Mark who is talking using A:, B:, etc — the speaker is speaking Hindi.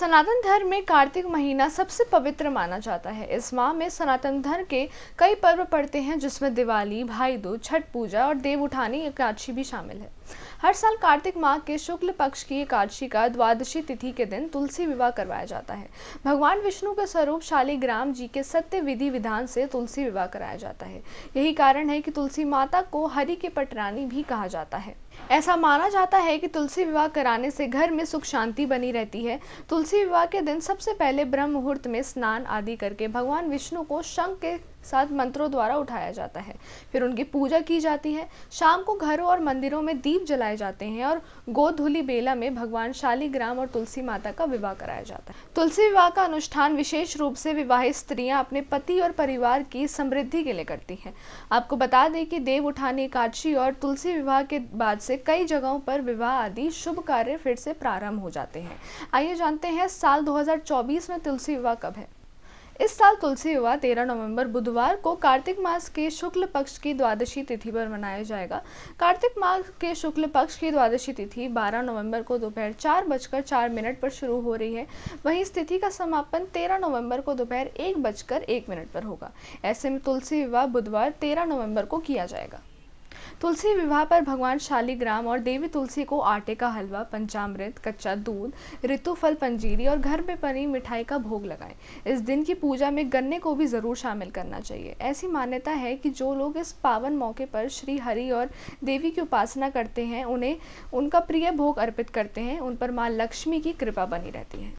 A: सनातन धर्म में कार्तिक महीना सबसे पवित्र माना जाता है इस माह में सनातन धर्म के कई पर्व पड़ते हैं जिसमें दिवाली भाई दूज छठ पूजा और देव उठानी एकादशी भी शामिल है हर साल कार्तिक माह के शुक्ल पक्ष की एकादशी का द्वादशी तिथि के दिन तुलसी विवाह करवाया जाता है भगवान विष्णु के स्वरूप शालीग्राम जी के सत्य विधि विधान से तुलसी विवाह कराया जाता है यही कारण है कि तुलसी माता को हरि की पटरानी भी कहा जाता है ऐसा माना जाता है कि तुलसी विवाह कराने से घर में सुख शांति बनी रहती है तुलसी विवाह के दिन सबसे पहले ब्रह्म मुहूर्त में स्नान आदि करके भगवान विष्णु को शंख के साथ मंत्रों द्वारा उठाया जाता है फिर उनकी पूजा की जाती है शाम को घरों और मंदिरों में दीप जलाए जाते हैं और गोधुली बेला में भगवान शालीग्राम और तुलसी माता का विवाह कराया जाता है तुलसी विवाह का अनुष्ठान विशेष रूप से विवाहित स्त्रियां अपने पति और परिवार की समृद्धि के लिए करती हैं आपको बता दें कि देव उठाने एकादशी और तुलसी विवाह के बाद से कई जगहों पर विवाह आदि शुभ कार्य फिर से प्रारंभ हो जाते हैं आइए जानते हैं साल दो में तुलसी विवाह कब है इस साल तुलसी विवाह 13 नवंबर बुधवार को कार्तिक मास के शुक्ल पक्ष की द्वादशी तिथि पर मनाया जाएगा कार्तिक मास के शुक्ल पक्ष की द्वादशी तिथि 12 नवंबर को दोपहर चार बजकर चार मिनट पर शुरू हो रही है वहीं इस तिथि का समापन 13 नवंबर को दोपहर एक बजकर एक मिनट पर होगा ऐसे में तुलसी विवाह बुधवार तेरह नवम्बर को किया जाएगा तुलसी विवाह पर भगवान शालीग्राम और देवी तुलसी को आटे का हलवा पंचामृत कच्चा दूध ऋतुफल पंजीरी और घर में बनी मिठाई का भोग लगाएं इस दिन की पूजा में गन्ने को भी ज़रूर शामिल करना चाहिए ऐसी मान्यता है कि जो लोग इस पावन मौके पर श्री हरि और देवी की उपासना करते हैं उन्हें उनका प्रिय भोग अर्पित करते हैं उन पर माँ लक्ष्मी की कृपा बनी रहती है